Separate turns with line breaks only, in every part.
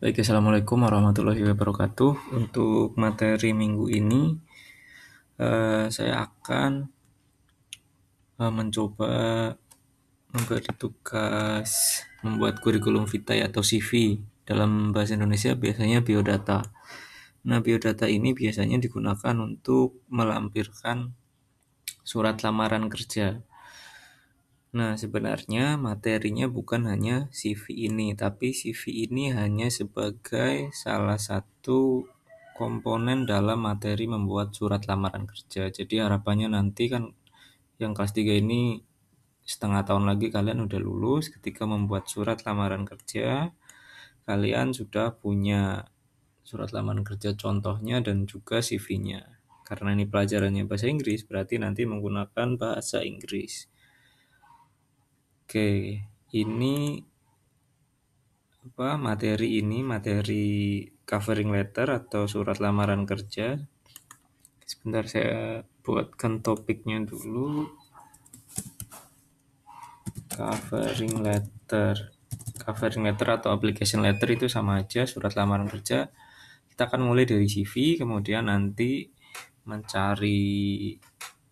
Baik, Assalamualaikum warahmatullahi wabarakatuh. Untuk materi minggu ini, eh, saya akan eh, mencoba memberi tugas membuat kurikulum vitae atau CV. Dalam bahasa Indonesia biasanya biodata. Nah, biodata ini biasanya digunakan untuk melampirkan surat lamaran kerja. Nah, sebenarnya materinya bukan hanya CV ini, tapi CV ini hanya sebagai salah satu komponen dalam materi membuat surat lamaran kerja. Jadi harapannya nanti kan yang kelas 3 ini setengah tahun lagi kalian udah lulus ketika membuat surat lamaran kerja kalian sudah punya surat lamaran kerja contohnya dan juga CV-nya karena ini pelajarannya bahasa Inggris berarti nanti menggunakan bahasa Inggris Oke, ini apa materi ini materi covering letter atau surat lamaran kerja. Sebentar saya buatkan topiknya dulu. Covering letter. Covering letter atau application letter itu sama aja surat lamaran kerja. Kita akan mulai dari CV, kemudian nanti mencari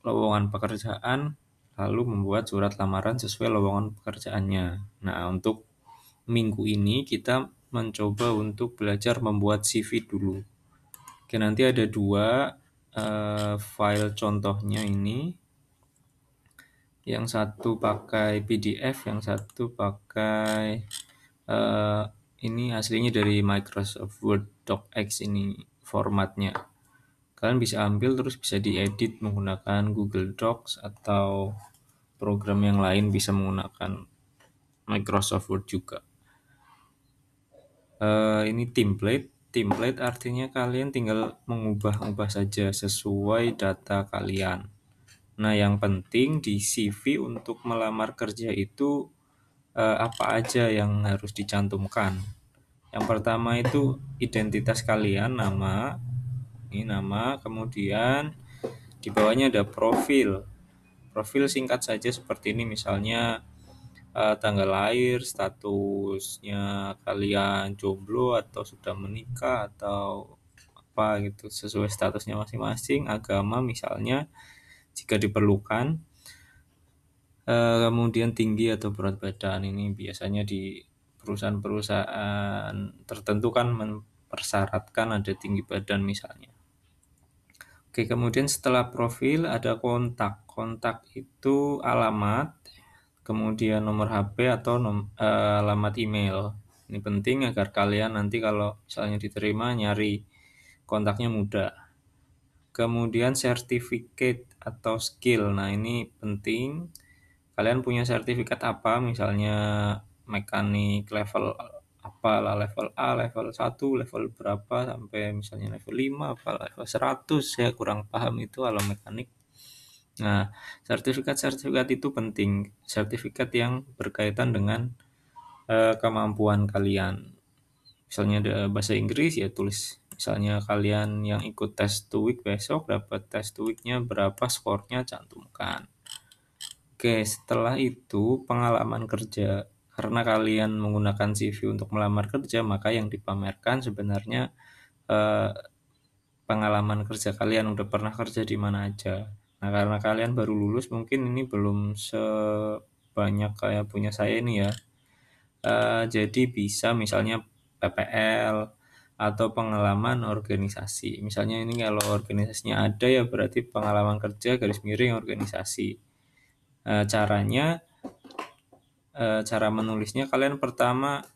lowongan pekerjaan, lalu membuat surat lamaran sesuai lowongan pekerjaannya. Nah, untuk minggu ini kita mencoba untuk belajar membuat CV dulu. Oke, nanti ada dua uh, file contohnya ini. Yang satu pakai PDF, yang satu pakai uh, ini aslinya dari Microsoft Word DocX ini formatnya kalian bisa ambil terus bisa diedit menggunakan Google Docs atau program yang lain bisa menggunakan Microsoft Word juga uh, ini template template artinya kalian tinggal mengubah-ubah saja sesuai data kalian nah yang penting di CV untuk melamar kerja itu uh, apa aja yang harus dicantumkan yang pertama itu identitas kalian, nama ini nama kemudian di bawahnya ada profil profil singkat saja seperti ini misalnya eh, tanggal lahir statusnya kalian jomblo atau sudah menikah atau apa gitu sesuai statusnya masing-masing agama misalnya jika diperlukan eh, kemudian tinggi atau berat badan ini biasanya di perusahaan-perusahaan tertentu kan mempersyaratkan ada tinggi badan misalnya Oke, kemudian setelah profil ada kontak. Kontak itu alamat, kemudian nomor HP atau nom, eh, alamat email. Ini penting agar kalian nanti kalau misalnya diterima nyari kontaknya mudah. Kemudian sertifikat atau skill. Nah, ini penting. Kalian punya sertifikat apa? Misalnya mekanik level apalah level A, level 1, level berapa sampai misalnya level 5, apa level 100, saya kurang paham itu alam mekanik. Nah, sertifikat-sertifikat itu penting, sertifikat yang berkaitan dengan uh, kemampuan kalian. Misalnya ada bahasa Inggris ya tulis misalnya kalian yang ikut tes TOEIC besok dapat tes TOEIC-nya berapa skornya cantumkan. Oke, setelah itu pengalaman kerja karena kalian menggunakan CV untuk melamar kerja, maka yang dipamerkan sebenarnya eh, pengalaman kerja kalian udah pernah kerja di mana aja. Nah, karena kalian baru lulus, mungkin ini belum sebanyak kayak punya saya ini ya. Eh, jadi bisa misalnya PPL atau pengalaman organisasi. Misalnya ini kalau organisasinya ada ya berarti pengalaman kerja garis miring organisasi. eh, caranya Eh, cara menulisnya kalian pertama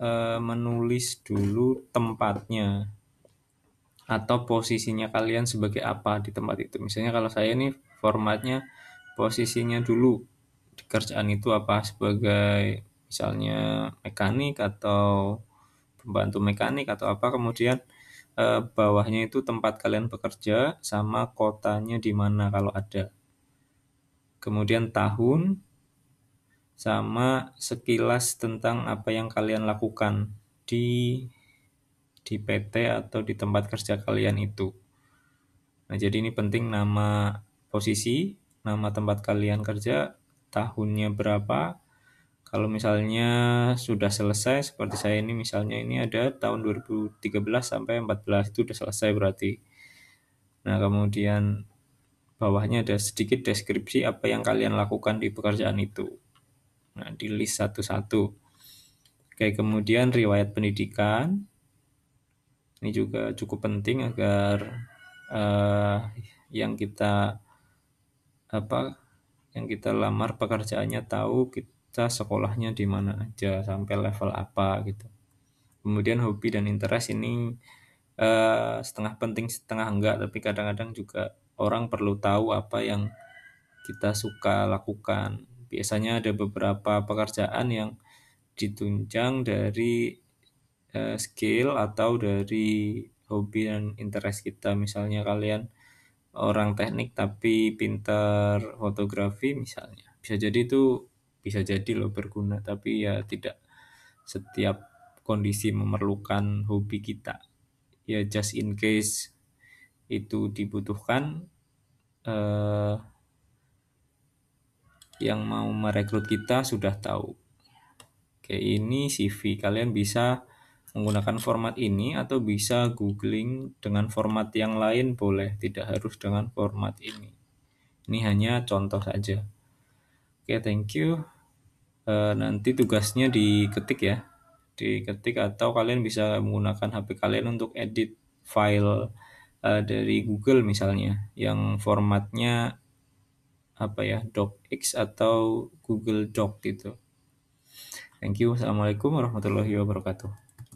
e, menulis dulu tempatnya atau posisinya kalian sebagai apa di tempat itu. Misalnya kalau saya ini formatnya posisinya dulu di kerjaan itu apa sebagai misalnya mekanik atau pembantu mekanik atau apa kemudian e, bawahnya itu tempat kalian bekerja sama kotanya di mana kalau ada kemudian tahun sama sekilas tentang apa yang kalian lakukan di di PT atau di tempat kerja kalian itu. Nah, jadi ini penting nama posisi, nama tempat kalian kerja, tahunnya berapa. Kalau misalnya sudah selesai seperti saya ini misalnya ini ada tahun 2013 sampai 14 itu sudah selesai berarti. Nah, kemudian bawahnya ada sedikit deskripsi apa yang kalian lakukan di pekerjaan itu. Nah, di list satu-satu. Oke, kemudian riwayat pendidikan. Ini juga cukup penting agar uh, yang kita apa yang kita lamar pekerjaannya tahu kita sekolahnya di mana aja sampai level apa gitu. Kemudian hobi dan interest ini uh, setengah penting setengah enggak tapi kadang-kadang juga orang perlu tahu apa yang kita suka lakukan biasanya ada beberapa pekerjaan yang ditunjang dari uh, skill atau dari hobi dan interest kita misalnya kalian orang teknik tapi pintar fotografi misalnya bisa jadi itu bisa jadi loh berguna tapi ya tidak setiap kondisi memerlukan hobi kita ya just in case itu dibutuhkan eh, yang mau merekrut kita sudah tahu. Oke, ini CV. Kalian bisa menggunakan format ini atau bisa googling dengan format yang lain boleh, tidak harus dengan format ini. Ini hanya contoh saja. Oke, thank you. E, nanti tugasnya diketik ya. Diketik atau kalian bisa menggunakan HP kalian untuk edit file e, dari Google misalnya yang formatnya apa ya DocX atau Google Doc gitu. Thank you. Assalamualaikum warahmatullahi wabarakatuh.